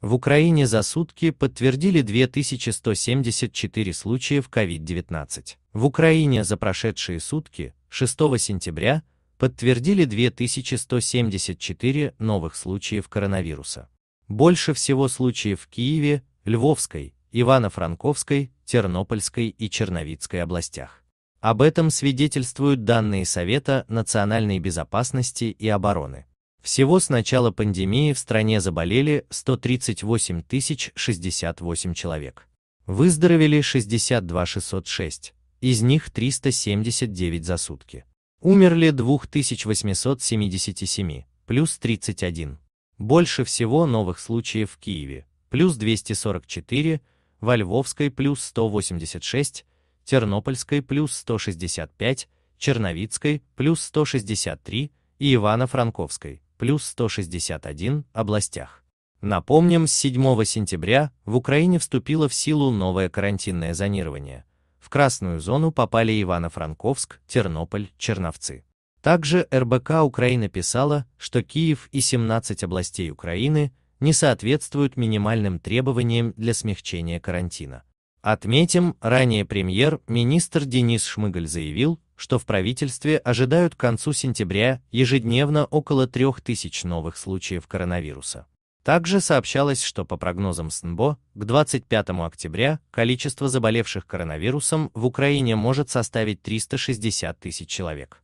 В Украине за сутки подтвердили 2174 случаев COVID-19. В Украине за прошедшие сутки, 6 сентября, подтвердили 2174 новых случаев коронавируса. Больше всего случаев в Киеве, Львовской, Ивано-Франковской, Тернопольской и Черновицкой областях. Об этом свидетельствуют данные Совета национальной безопасности и обороны. Всего с начала пандемии в стране заболели 138 068 человек. Выздоровели 62 606, из них 379 за сутки. Умерли 2877, плюс 31. Больше всего новых случаев в Киеве, плюс 244, во Львовской плюс 186, Тернопольской плюс 165, Черновицкой плюс 163 и Ивано-Франковской плюс 161 областях. Напомним, с 7 сентября в Украине вступило в силу новое карантинное зонирование. В красную зону попали Ивано-Франковск, Тернополь, Черновцы. Также РБК Украина писала, что Киев и 17 областей Украины не соответствуют минимальным требованиям для смягчения карантина. Отметим, ранее премьер-министр Денис Шмыгаль заявил, что в правительстве ожидают к концу сентября ежедневно около 3000 новых случаев коронавируса. Также сообщалось, что по прогнозам СНБО, к 25 октября количество заболевших коронавирусом в Украине может составить 360 тысяч человек.